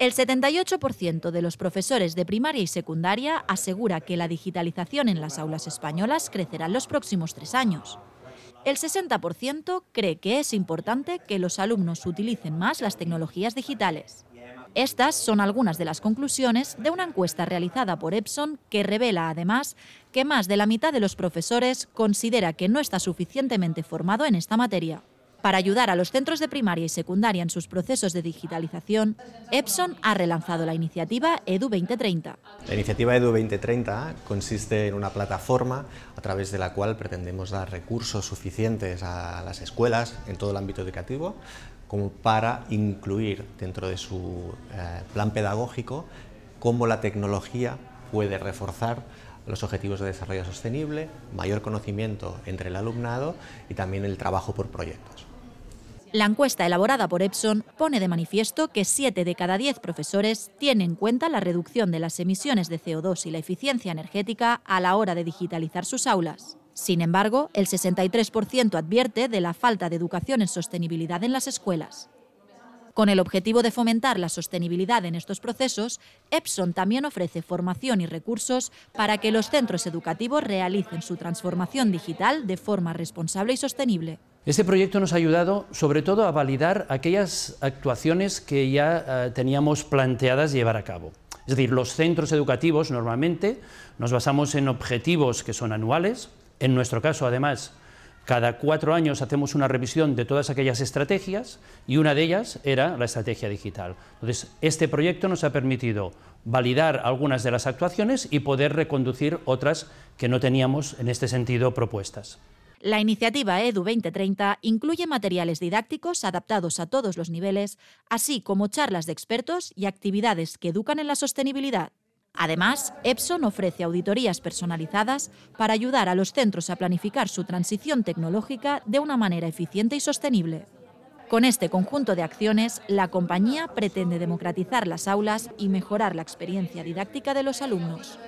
El 78% de los profesores de primaria y secundaria asegura que la digitalización en las aulas españolas crecerá en los próximos tres años. El 60% cree que es importante que los alumnos utilicen más las tecnologías digitales. Estas son algunas de las conclusiones de una encuesta realizada por Epson que revela además que más de la mitad de los profesores considera que no está suficientemente formado en esta materia. Para ayudar a los centros de primaria y secundaria en sus procesos de digitalización, Epson ha relanzado la iniciativa EDU 2030. La iniciativa EDU 2030 consiste en una plataforma a través de la cual pretendemos dar recursos suficientes a las escuelas en todo el ámbito educativo como para incluir dentro de su eh, plan pedagógico cómo la tecnología puede reforzar los objetivos de desarrollo sostenible, mayor conocimiento entre el alumnado y también el trabajo por proyectos. La encuesta elaborada por Epson pone de manifiesto que 7 de cada 10 profesores tienen en cuenta la reducción de las emisiones de CO2 y la eficiencia energética a la hora de digitalizar sus aulas. Sin embargo, el 63% advierte de la falta de educación en sostenibilidad en las escuelas. Con el objetivo de fomentar la sostenibilidad en estos procesos, Epson también ofrece formación y recursos para que los centros educativos realicen su transformación digital de forma responsable y sostenible. Este proyecto nos ha ayudado sobre todo a validar aquellas actuaciones que ya eh, teníamos planteadas llevar a cabo. Es decir, los centros educativos normalmente nos basamos en objetivos que son anuales, en nuestro caso además cada cuatro años hacemos una revisión de todas aquellas estrategias y una de ellas era la estrategia digital. Entonces, este proyecto nos ha permitido validar algunas de las actuaciones y poder reconducir otras que no teníamos en este sentido propuestas. La iniciativa EDU 2030 incluye materiales didácticos adaptados a todos los niveles, así como charlas de expertos y actividades que educan en la sostenibilidad. Además, Epson ofrece auditorías personalizadas para ayudar a los centros a planificar su transición tecnológica de una manera eficiente y sostenible. Con este conjunto de acciones, la compañía pretende democratizar las aulas y mejorar la experiencia didáctica de los alumnos.